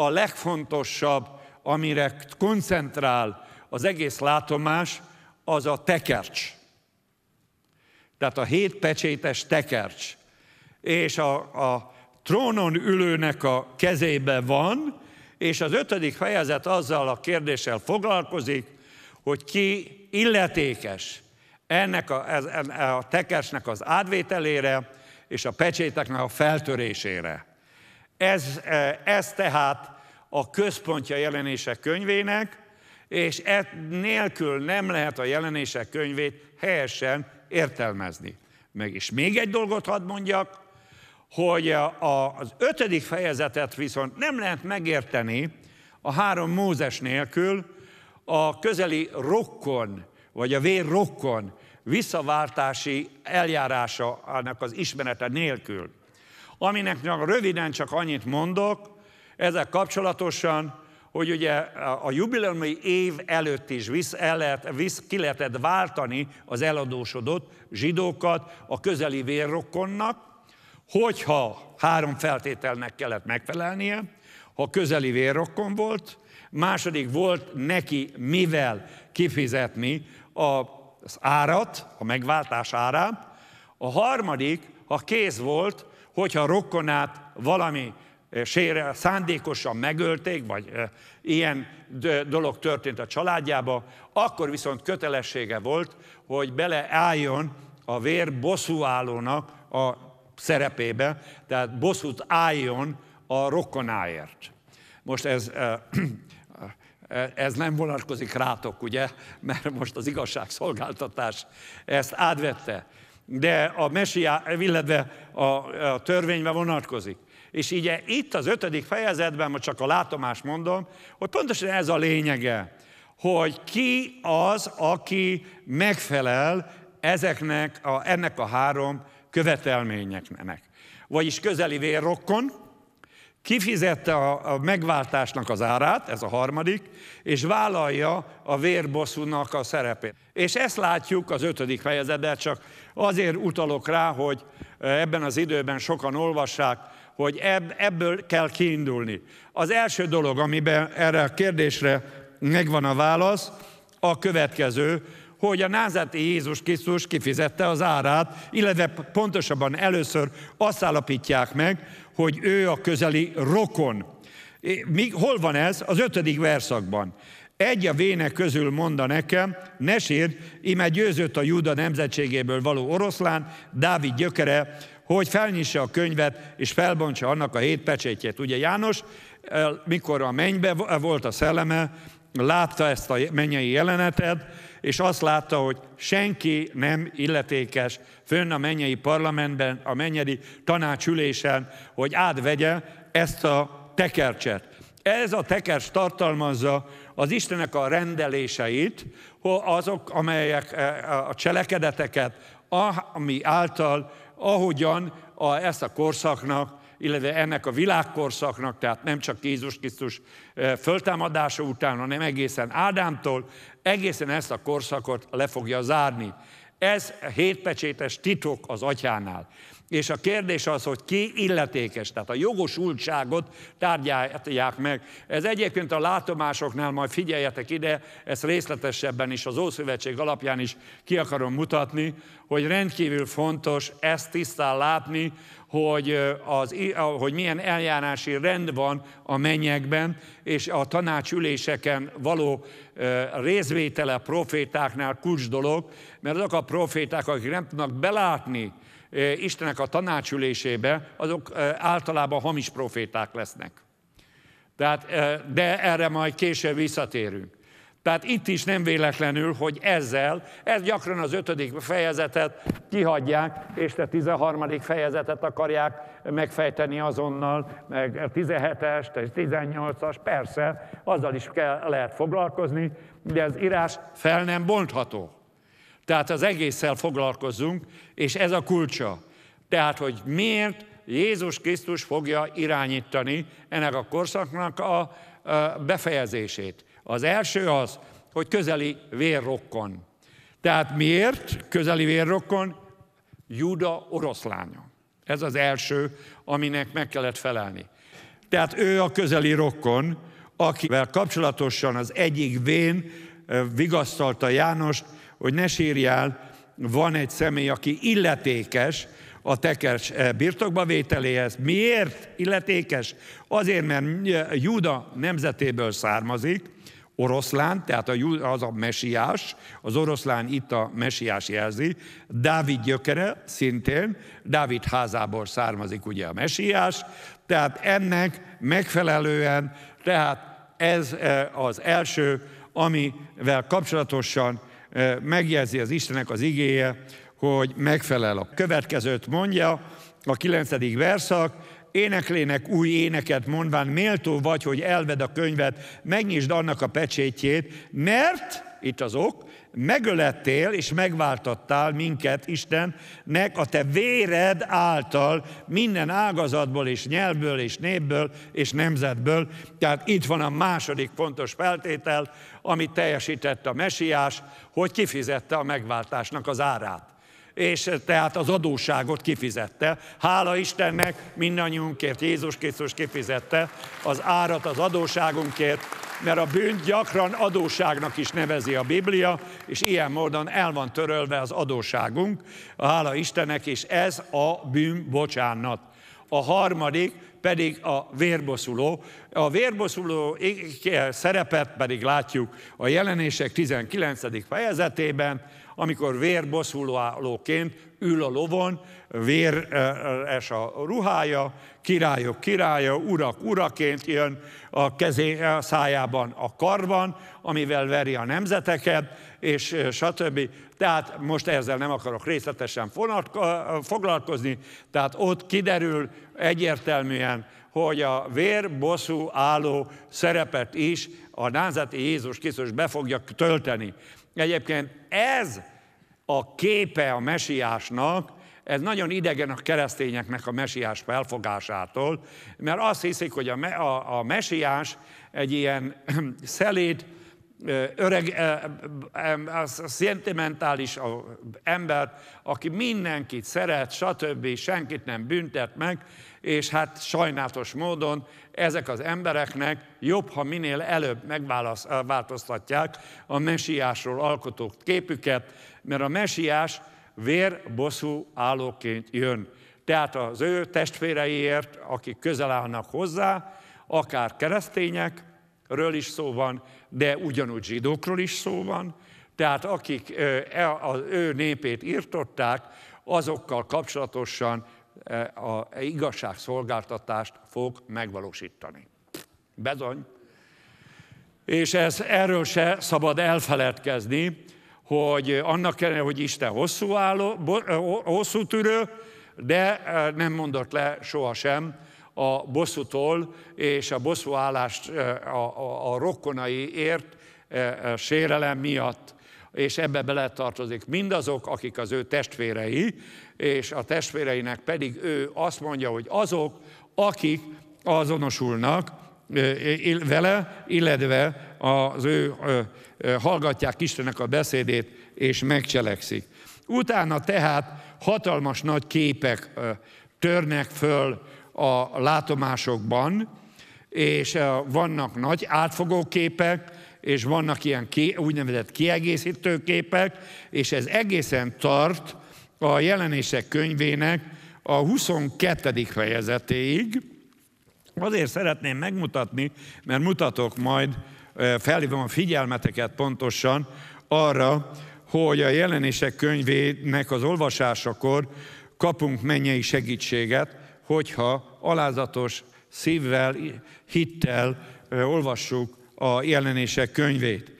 a legfontosabb, amire koncentrál az egész látomás, az a tekercs. Tehát a hét pecsétes tekercs. És a, a trónon ülőnek a kezébe van, és az ötödik fejezet azzal a kérdéssel foglalkozik, hogy ki illetékes ennek a, e, e, a tekercsnek az átvételére és a pecséteknek a feltörésére. Ez, e, ez tehát a központja jelenések könyvének, és et nélkül nem lehet a jelenések könyvét helyesen értelmezni. Meg is még egy dolgot hadd mondjak, hogy e, az ötödik fejezetet viszont nem lehet megérteni a három Mózes nélkül, a közeli rokkon, vagy a vér rokkon visszaváltási eljárása annak az ismerete nélkül. Aminek csak röviden csak annyit mondok, ezek kapcsolatosan, hogy ugye a jubileumi év előtt is visz, el lehet, visz, ki lehetett váltani az eladósodott zsidókat a közeli vérrokonnak, hogyha három feltételnek kellett megfelelnie, ha közeli vérrokon volt, második volt neki mivel kifizetni az árat, a megváltás árát, a harmadik, ha kész volt hogyha rokonát valami eh, sérel, szándékosan megölték, vagy eh, ilyen dolog történt a családjába, akkor viszont kötelessége volt, hogy beleálljon a vér bosszúállónak a szerepébe, tehát bosszút álljon a rokonáért. Most ez, eh, ez nem vonatkozik rátok, ugye, mert most az igazságszolgáltatás ezt átvette de a mesiá, illetve a, a törvénybe vonatkozik. És így itt az ötödik fejezetben, most csak a látomást mondom, hogy pontosan ez a lényege, hogy ki az, aki megfelel ezeknek a, ennek a három követelményeknek. Vagyis közeli vérrokkon, Kifizette a, a megváltásnak az árát, ez a harmadik, és vállalja a vérbosszúnak a szerepét. És ezt látjuk az ötödik fejezetben, csak azért utalok rá, hogy e, ebben az időben sokan olvassák, hogy ebből kell kiindulni. Az első dolog, amiben erre a kérdésre megvan a válasz, a következő, hogy a názáti Jézus Krisztus kifizette az árát, illetve pontosabban először azt állapítják meg, hogy ő a közeli rokon. Mi, hol van ez? Az ötödik verszakban. Egy a vének közül mondta nekem, ne sírd, ime győzött a Júda nemzetségéből való oroszlán, Dávid gyökere, hogy felnyisse a könyvet, és felbontsa annak a hét pecsétjét. Ugye János, eh, mikor a mennybe volt a szelleme, látta ezt a mennyei jelenetet, és azt látta, hogy senki nem illetékes fönn a mennyei parlamentben, a mennyei tanácsülésen, hogy átvegye ezt a tekercset. Ez a tekercs tartalmazza az Istenek a rendeléseit, azok, amelyek e, e, a cselekedeteket, ami által ahogyan a, ezt a korszaknak illetve ennek a világkorszaknak, tehát nem csak Jézus Krisztus föltámadása után, hanem egészen Ádámtól, egészen ezt a korszakot le fogja zárni. Ez hétpecsétes titok az atyánál. És a kérdés az, hogy ki illetékes, tehát a jogosultságot tárgyalják meg. Ez egyébként a látomásoknál, majd figyeljetek ide, ezt részletesebben is, az Ószövetség alapján is ki akarom mutatni, hogy rendkívül fontos ezt tisztán látni, hogy, az, hogy milyen eljárási rend van a mennyekben, és a tanácsüléseken való részvétele a profétáknál kulcs dolog, mert azok a proféták, akik nem tudnak belátni Istenek a tanácsülésébe, azok általában hamis proféták lesznek. Tehát, de erre majd később visszatérünk. Tehát itt is nem véletlenül, hogy ezzel, ez gyakran az ötödik fejezetet kihagyják, és a tizenharmadik fejezetet akarják megfejteni azonnal, meg a 17 a és persze, azzal is kell, lehet foglalkozni, de az írás fel nem bontható. Tehát az egésszel foglalkozzunk, és ez a kulcsa. Tehát, hogy miért Jézus Krisztus fogja irányítani ennek a korszaknak a befejezését. Az első az, hogy közeli vérrokkon. Tehát miért közeli vérrokkon? Juda oroszlánya. Ez az első, aminek meg kellett felelni. Tehát ő a közeli rokkon, akivel kapcsolatosan az egyik vén vigasztalta Jánost, hogy ne sírjál, van egy személy, aki illetékes a tekercs birtokba vételéhez. Miért illetékes? Azért, mert Juda nemzetéből származik, oroszlán, tehát az a mesiás, az oroszlán itt a mesiás jelzi, Dávid gyökere szintén, Dávid házából származik ugye a mesiás, tehát ennek megfelelően, tehát ez e, az első, amivel kapcsolatosan e, megjelzi az Istenek az igéje, hogy megfelel. A következőt mondja, a kilencedik verszak, éneklének új éneket mondván, méltó vagy, hogy elved a könyvet, megnyisd annak a pecsétjét, mert, itt az ok, megölettél és megváltattál minket, Istennek, a te véred által minden ágazatból és nyelvből és népből és nemzetből. Tehát itt van a második fontos feltétel, amit teljesített a mesiás, hogy kifizette a megváltásnak az árát és tehát az adósságot kifizette. Hála Istennek mindannyiunkért Jézus Krisztus kifizette az árat az adóságunkért, mert a bűnt gyakran adóságnak is nevezi a Biblia, és ilyen módon el van törölve az adóságunk. hála Istennek, és ez a bűn bocsánat. A harmadik pedig a vérboszuló. A vérboszuló szerepet pedig látjuk a jelenések 19. fejezetében, amikor vérboszulóként ül a lovon, véres a ruhája, királyok királya, urak uraként jön a, kezé, a szájában a karban, amivel veri a nemzeteket, és stb. Tehát most ezzel nem akarok részletesen foglalkozni, tehát ott kiderül, egyértelműen, hogy a vérbosszú álló szerepet is a názati Jézus Krisztus be fogja tölteni. Egyébként ez a képe a mesiásnak, ez nagyon idegen a keresztényeknek a mesiás felfogásától, mert azt hiszik, hogy a, me, a, a mesiás egy ilyen szelét, öreg, az, az szentimentális ember, aki mindenkit szeret, stb., senkit nem büntet meg, és hát sajnálatos módon ezek az embereknek jobb, ha minél előbb megváltoztatják a mesiásról alkotott képüket, mert a mesiás vér bosszú állóként jön. Tehát az ő testvéreiért, akik közel állnak hozzá, akár keresztényekről is szó van, de ugyanúgy zsidókról is szó van, tehát akik e, az ő népét írtották, azokkal kapcsolatosan e, a igazságszolgáltatást fog megvalósítani. Bezony. És ez, erről se szabad elfeledkezni, hogy annak kellene, hogy Isten hosszú, álló, hosszú tűrő, de nem mondott le sohasem a bosszútól, és a bosszúállást a, a, a rokonaiért a sérelem miatt, és ebbe beletartozik mindazok, akik az ő testvérei, és a testvéreinek pedig ő azt mondja, hogy azok, akik azonosulnak vele, illetve az ő hallgatják Istennek a beszédét, és megcselekszik. Utána tehát hatalmas nagy képek törnek föl a látomásokban, és eh, vannak nagy átfogó képek, és vannak ilyen ki, úgynevezett kiegészítő képek, és ez egészen tart a jelenések könyvének a 22. fejezetéig. Azért szeretném megmutatni, mert mutatok majd, eh, felhívom a figyelmeteket pontosan arra, hogy a jelenések könyvének az olvasásakor kapunk mennyei segítséget, hogyha alázatos szívvel, hittel olvassuk a jelenések könyvét.